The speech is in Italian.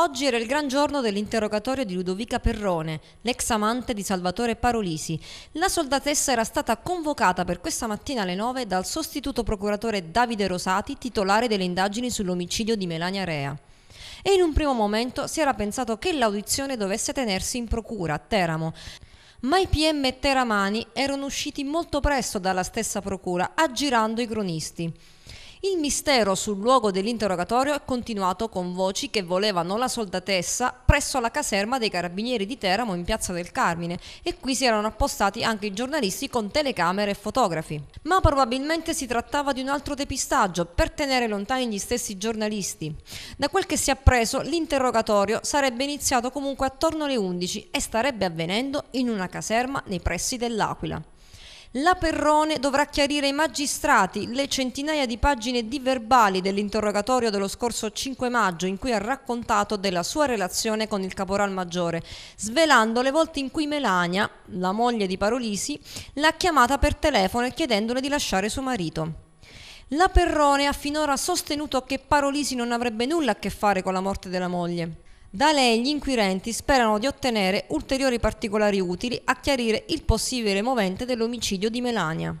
Oggi era il gran giorno dell'interrogatorio di Ludovica Perrone, l'ex amante di Salvatore Parolisi. La soldatessa era stata convocata per questa mattina alle 9 dal sostituto procuratore Davide Rosati, titolare delle indagini sull'omicidio di Melania Rea. E in un primo momento si era pensato che l'audizione dovesse tenersi in procura a Teramo. Ma i PM Teramani erano usciti molto presto dalla stessa procura, aggirando i cronisti. Il mistero sul luogo dell'interrogatorio è continuato con voci che volevano la soldatessa presso la caserma dei carabinieri di Teramo in piazza del Carmine e qui si erano appostati anche i giornalisti con telecamere e fotografi. Ma probabilmente si trattava di un altro depistaggio per tenere lontani gli stessi giornalisti. Da quel che si è appreso l'interrogatorio sarebbe iniziato comunque attorno alle 11 e starebbe avvenendo in una caserma nei pressi dell'Aquila. La Perrone dovrà chiarire ai magistrati le centinaia di pagine di verbali dell'interrogatorio dello scorso 5 maggio in cui ha raccontato della sua relazione con il caporal maggiore, svelando le volte in cui Melania, la moglie di Parolisi, l'ha chiamata per telefono chiedendole di lasciare suo marito. La Perrone ha finora sostenuto che Parolisi non avrebbe nulla a che fare con la morte della moglie. Da lei gli inquirenti sperano di ottenere ulteriori particolari utili a chiarire il possibile movente dell'omicidio di Melania.